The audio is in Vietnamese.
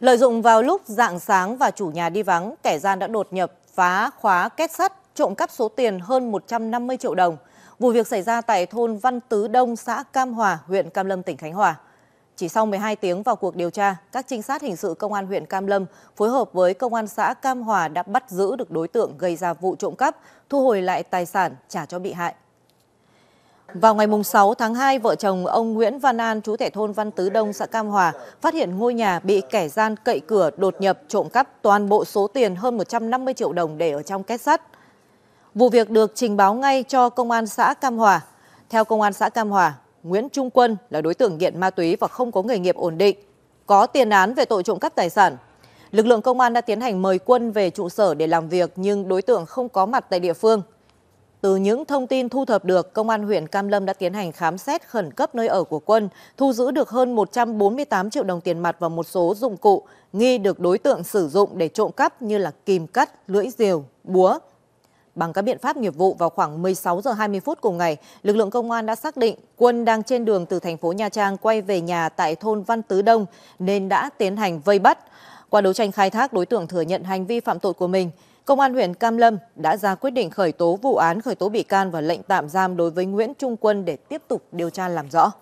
lợi dụng vào lúc dạng sáng và chủ nhà đi vắng kẻ gian đã đột nhập phá khóa kết sắt trộm cắp số tiền hơn một trăm năm mươi triệu đồng vụ việc xảy ra tại thôn văn tứ đông xã cam hòa huyện cam lâm tỉnh khánh hòa chỉ sau 12 tiếng vào cuộc điều tra, các trinh sát hình sự công an huyện Cam Lâm phối hợp với công an xã Cam Hòa đã bắt giữ được đối tượng gây ra vụ trộm cắp, thu hồi lại tài sản trả cho bị hại vào ngày 6 tháng 2, vợ chồng ông nguyễn văn an chú tẻ thôn văn tứ đông xã cam hòa phát hiện ngôi nhà bị kẻ gian cậy cửa đột nhập trộm cắp toàn bộ số tiền hơn 150 triệu đồng để ở trong kết sắt vụ việc được trình báo ngay cho công an xã cam hòa theo công an xã cam hòa nguyễn trung quân là đối tượng nghiện ma túy và không có nghề nghiệp ổn định có tiền án về tội trộm cắp tài sản lực lượng công an đã tiến hành mời quân về trụ sở để làm việc nhưng đối tượng không có mặt tại địa phương từ những thông tin thu thập được công an huyện cam lâm đã tiến hành khám xét khẩn cấp nơi ở của quân thu giữ được hơn 148 triệu đồng tiền mặt và một số dụng cụ nghi được đối tượng sử dụng để trộm cắp như là kìm cắt lưỡi diều búa bằng các biện pháp nghiệp vụ vào khoảng 16 giờ 20 phút cùng ngày lực lượng công an đã xác định quân đang trên đường từ thành phố nha trang quay về nhà tại thôn văn tứ đông nên đã tiến hành vây bắt qua đấu tranh khai thác đối tượng thừa nhận hành vi phạm tội của mình công an huyện cam lâm đã ra quyết định khởi tố vụ án khởi tố bị can và lệnh tạm giam đối với nguyễn trung quân để tiếp tục điều tra làm rõ